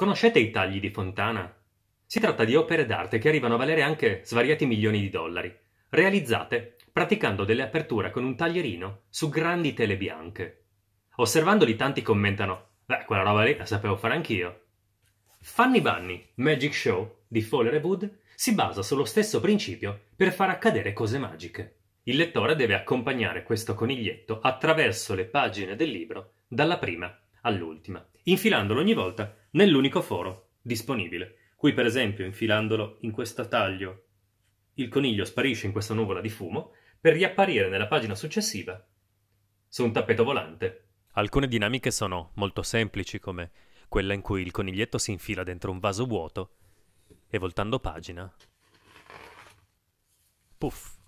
Conoscete i tagli di Fontana? Si tratta di opere d'arte che arrivano a valere anche svariati milioni di dollari, realizzate praticando delle aperture con un taglierino su grandi tele bianche. Osservandoli tanti commentano «Beh, quella roba lì la sapevo fare anch'io». Fanny Bunny, Magic Show, di Fowler e Wood, si basa sullo stesso principio per far accadere cose magiche. Il lettore deve accompagnare questo coniglietto attraverso le pagine del libro, dalla prima all'ultima, infilandolo ogni volta nell'unico foro disponibile. Qui, per esempio, infilandolo in questo taglio, il coniglio sparisce in questa nuvola di fumo per riapparire nella pagina successiva su un tappeto volante. Alcune dinamiche sono molto semplici, come quella in cui il coniglietto si infila dentro un vaso vuoto e voltando pagina. Puff!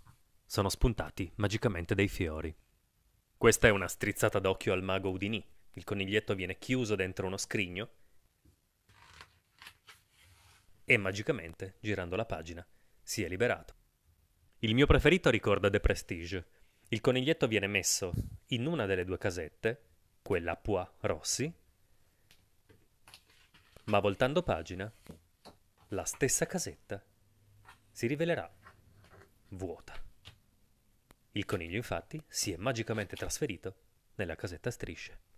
Sono spuntati magicamente dei fiori. Questa è una strizzata d'occhio al mago Houdini il coniglietto viene chiuso dentro uno scrigno e magicamente, girando la pagina, si è liberato. Il mio preferito ricorda The Prestige. Il coniglietto viene messo in una delle due casette, quella a Pois Rossi, ma voltando pagina, la stessa casetta si rivelerà vuota. Il coniglio infatti si è magicamente trasferito nella casetta strisce.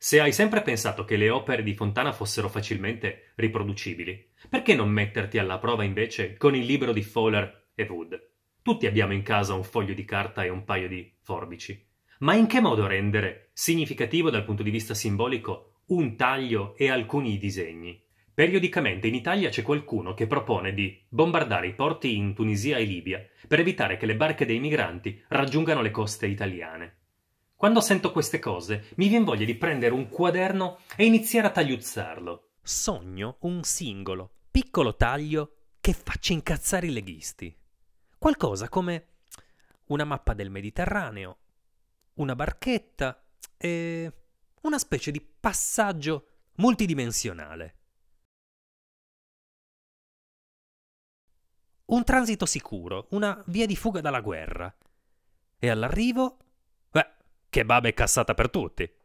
Se hai sempre pensato che le opere di Fontana fossero facilmente riproducibili, perché non metterti alla prova invece con il libro di Fowler e Wood? Tutti abbiamo in casa un foglio di carta e un paio di forbici. Ma in che modo rendere significativo dal punto di vista simbolico un taglio e alcuni disegni? Periodicamente in Italia c'è qualcuno che propone di bombardare i porti in Tunisia e Libia per evitare che le barche dei migranti raggiungano le coste italiane. Quando sento queste cose, mi viene voglia di prendere un quaderno e iniziare a tagliuzzarlo. Sogno un singolo, piccolo taglio che faccia incazzare i leghisti. Qualcosa come una mappa del Mediterraneo, una barchetta e una specie di passaggio multidimensionale. Un transito sicuro, una via di fuga dalla guerra. E all'arrivo kebab è cassata per tutti.